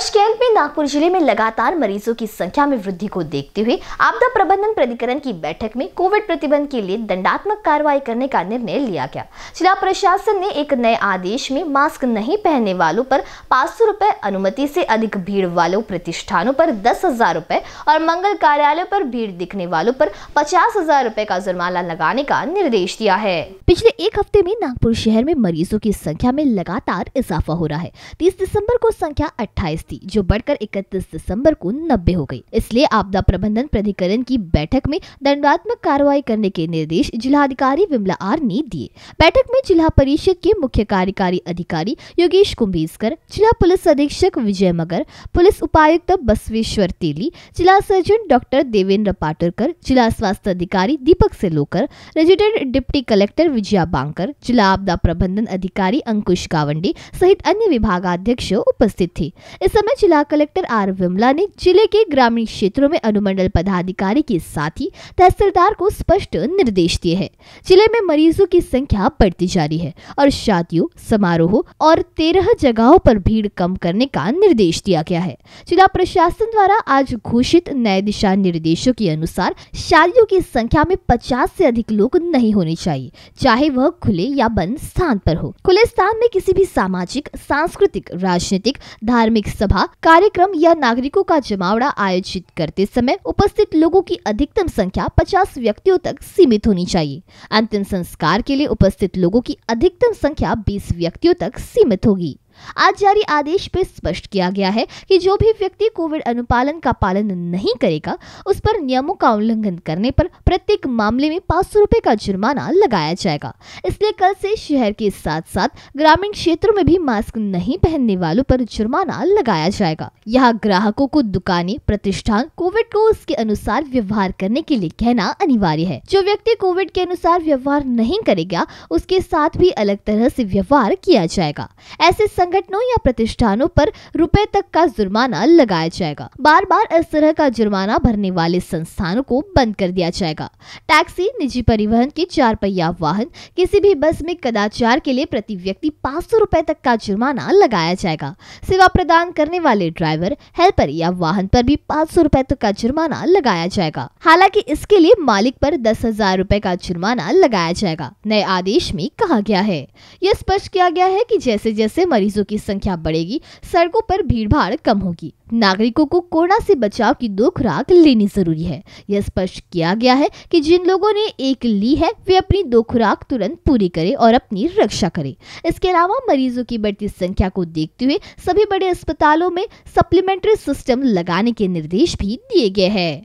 हर्ष camp में नागपुर जिले में लगातार मरीजों की संख्या में वृद्धि को देखते हुए आपदा प्रबंधन प्राधिकरण की बैठक में कोविड प्रतिबंध के लिए दंडात्मक कार्रवाई करने का निर्णय लिया गया जिला प्रशासन ने एक नए आदेश में मास्क नहीं पहनने वालों पर पाँच सौ रूपए अनुमति से अधिक भीड़ वालों प्रतिष्ठानों पर दस हजार रूपए और मंगल कार्यालयों पर भीड़ दिखने वालों पर पचास हजार रूपए का जुर्माना लगाने का निर्देश दिया है पिछले एक हफ्ते में नागपुर शहर में मरीजों की संख्या में लगातार इजाफा हो रहा है तीस दिसम्बर को संख्या अट्ठाईस थी जो बढ़कर 31 दिसंबर को 90 हो गई इसलिए आपदा प्रबंधन प्राधिकरण की बैठक में दंडात्मक कार्रवाई करने के निर्देश जिलाधिकारी विमला आर ने दिए बैठक में जिला परिषद के मुख्य कार्यकारी अधिकारी योगेश कुंभेजकर जिला पुलिस अधीक्षक विजय मगर पुलिस उपायुक्त बसवेश्वर तेली जिला सर्जन डॉक्टर देवेंद्र पाटरकर जिला स्वास्थ्य अधिकारी Deepak Selokar resident deputy collector Vijaya Bankar जिला आपदा प्रबंधन अधिकारी अंकुश कावंडी सहित अन्य विभागाध्यक्ष उपस्थित थे इस समय जिला कलेक्टर आर विमला ने जिले के ग्रामीण क्षेत्रों में अनुमंडल पदाधिकारी के साथ ही तहसीलदार को स्पष्ट निर्देश दिए हैं जिले में मरीजों की संख्या बढ़ती जा रही है और शादियों समारोह और तेरह जगहों पर भीड़ कम करने का निर्देश दिया गया है जिला प्रशासन द्वारा आज घोषित नए दिशा निर्देशों के अनुसार शादियों की संख्या में पचास ऐसी अधिक लोग नहीं होने चाहिए चाहे वह खुले या बंद स्थान पर हो खुले स्थान में किसी भी सामाजिक सांस्कृतिक राजनीतिक धार्मिक सभा कार्यक्रम या नागरिकों का जमावड़ा आयोजित करते समय उपस्थित लोगों की अधिकतम संख्या 50 व्यक्तियों तक सीमित होनी चाहिए अंतिम संस्कार के लिए उपस्थित लोगों की अधिकतम संख्या 20 व्यक्तियों तक सीमित होगी आज जारी आदेश में स्पष्ट किया गया है कि जो भी व्यक्ति कोविड अनुपालन का पालन नहीं करेगा उस पर नियमों का उल्लंघन करने पर प्रत्येक मामले में पाँच सौ का जुर्माना लगाया जाएगा इसलिए कल से शहर के साथ साथ ग्रामीण क्षेत्रों में भी मास्क नहीं पहनने वालों पर जुर्माना लगाया जाएगा यहाँ ग्राहकों को दुकानें प्रतिष्ठान कोविड को उसके अनुसार व्यवहार करने के लिए कहना अनिवार्य है जो व्यक्ति कोविड के अनुसार व्यवहार नहीं करेगा उसके साथ भी अलग तरह से व्यवहार किया जाएगा ऐसे संग संगठनों या प्रतिष्ठानों पर रुपए तक का जुर्माना लगाया जाएगा बार बार इस तरह का जुर्माना भरने वाले संस्थानों को बंद कर दिया जाएगा टैक्सी निजी परिवहन के चार पहिया वाहन किसी भी बस में कदाचार के लिए प्रति व्यक्ति पाँच सौ तक का जुर्माना लगाया जाएगा सेवा प्रदान करने वाले ड्राइवर हेल्पर या वाहन पर भी पाँच सौ तक का जुर्माना लगाया जाएगा हालांकि इसके लिए मालिक पर दस हजार रूपए का जुर्माना लगाया जाएगा नए आदेश में कहा गया है यह स्पष्ट किया गया है कि जैसे जैसे मरीजों मरीजों की संख्या बढ़ेगी सड़कों पर भीड़भाड़ कम होगी नागरिकों को कोरोना से बचाव की दो खुराक लेनी जरूरी है यह स्पष्ट किया गया है कि जिन लोगों ने एक ली है वे अपनी दो खुराक तुरंत पूरी करें और अपनी रक्षा करें इसके अलावा मरीजों की बढ़ती संख्या को देखते हुए सभी बड़े अस्पतालों में सप्लीमेंट्री सिस्टम लगाने के निर्देश भी दिए गए हैं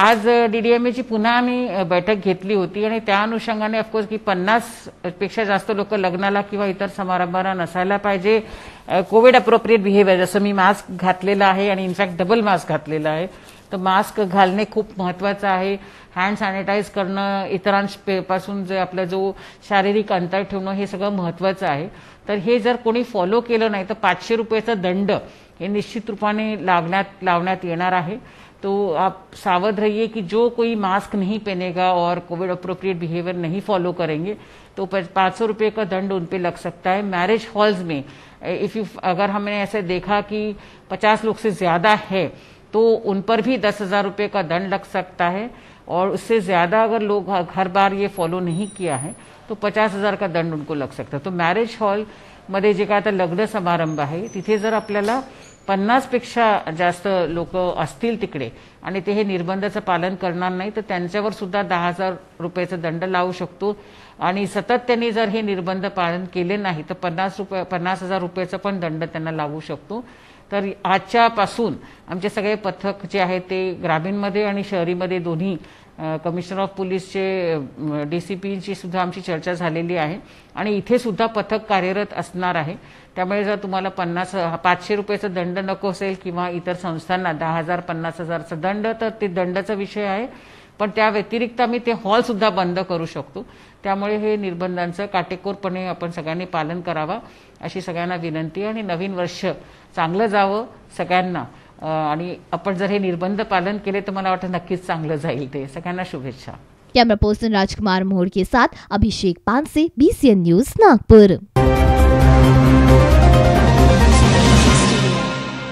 आज डी डी एम एची पुन्हा आम्ही बैठक घेतली होती आणि त्या अनुषंगाने ऑफकोर्स की पन्नास पेक्षा जास्त लोक लग्नाला किंवा इतर समारंभाला नसायला पाहिजे कोविड अप्रोप्रिएट बिहेवियर जसं मी मास्क घातलेला आहे आणि इनफॅक्ट डबल मास्क घातलेला आहे तर मास्क घालणे खूप महत्वाचं आहे हँड सॅनिटाईज करणं इतरांपासून जे आपला जो शारीरिक अंतर ठेवणं हे सगळं महत्वाचं आहे तर हे जर कोणी फॉलो केलं नाही तर पाचशे रुपयाचा दंड हे निश्चित रूपाने लागण्यात लावण्यात येणार आहे तो आप सावध रहिए कि जो कोई मास्क नहीं पहनेगा और कोविड अप्रोप्रिएट बिहेवियर नहीं फॉलो करेंगे तो पाँच सौ रुपये का दंड उन पर लग सकता है मैरिज हॉल्स में इफ यू अगर हमने ऐसे देखा कि पचास लोग से ज़्यादा है तो उन पर भी दस हज़ार रुपये का दंड लग सकता है और उससे ज़्यादा अगर लोग हर बार ये फॉलो नहीं किया है तो पचास हजार का दंड उनको लग सकता है तो हॉल हॉलमध्ये जे काय आता लग्न समारंभ आहे तिथे जर आपल्याला पन्नासपेक्षा जास्त लोक असतील तिकडे आणि ते हे निर्बंधाचं पालन करणार नाही तर त्यांच्यावर सुद्धा दहा हजार रुपयाचा दंड लावू शकतो आणि सतत त्यांनी जर हे निर्बंध पालन केले नाही तर पन्नास रुपये पन्नास हजार रुपयाचा पण दंड त्यांना लावू शकतो तर आजच्यापासून आमचे सगळे पथक जे आहे ते ग्रामीणमध्ये आणि शहरीमध्ये दोन्ही कमिशनर ऑफ पोलीसचे डी सी सुद्धा आमची चर्चा झालेली आहे आणि इथे सुद्धा पथक कार्यरत असणार आहे त्यामुळे जर तुम्हाला पन्नास पाचशे रुपयाचा दंड नको असेल किंवा इतर संस्थांना दहा हजार पन्नास हजारचा दंड तर ते दंडाचा विषय आहे पण त्या व्यतिरिक्त आम्ही ते हॉल सुद्धा बंद करू शकतो त्यामुळे हे निर्बंधांचं काटेकोरपणे आपण सगळ्यांनी पालन करावं अशी सगळ्यांना विनंती आणि नवीन वर्ष चांगलं जावं सगळ्यांना आणि आपण जर हे निर्बंध पालन केले तर मला वाटतं नक्कीच चांगलं जाईल ते सगळ्यांना शुभेच्छा कॅमेरा पर्सन राजकुमार मोहड़ के साथ अभिषेक पानसे बीसीएन न्यूज नागपूर